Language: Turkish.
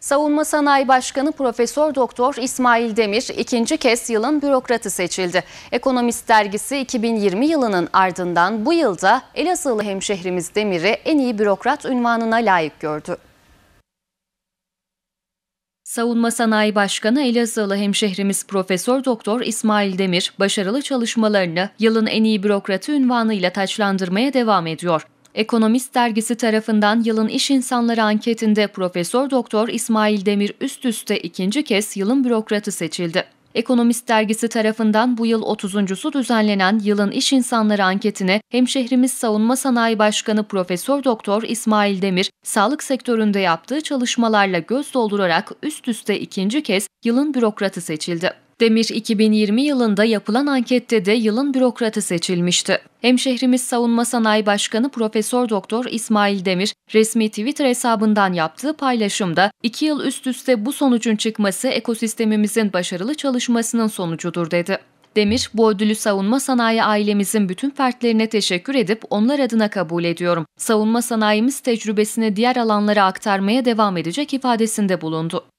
Savunma Sanayi Başkanı Profesör Doktor İsmail Demir ikinci kez yılın bürokratı seçildi. Ekonomist dergisi 2020 yılının ardından bu yılda Elazığlı hemşehrimiz Demir'i en iyi bürokrat ünvanına layık gördü. Savunma Sanayi Başkanı Elazığlı hemşehrimiz Profesör Doktor İsmail Demir başarılı çalışmalarını yılın en iyi bürokratı ünvanıyla taçlandırmaya devam ediyor. Ekonomist dergisi tarafından yılın iş insanları anketinde Profesör Doktor İsmail Demir üst üste ikinci kez yılın bürokratı seçildi. Ekonomist dergisi tarafından bu yıl 30.sü düzenlenen yılın iş insanları anketine hemşehrimiz Savunma Sanayi Başkanı Profesör Doktor İsmail Demir, sağlık sektöründe yaptığı çalışmalarla göz doldurarak üst üste ikinci kez yılın bürokratı seçildi. Demir 2020 yılında yapılan ankette de yılın bürokratı seçilmişti. Hemşehrimiz Savunma Sanayi Başkanı Profesör Doktor İsmail Demir resmi Twitter hesabından yaptığı paylaşımda iki yıl üst üste bu sonucun çıkması ekosistemimizin başarılı çalışmasının sonucudur dedi. Demir, bu ödülü savunma sanayi ailemizin bütün fertlerine teşekkür edip onlar adına kabul ediyorum. Savunma sanayimiz tecrübesini diğer alanlara aktarmaya devam edecek ifadesinde bulundu.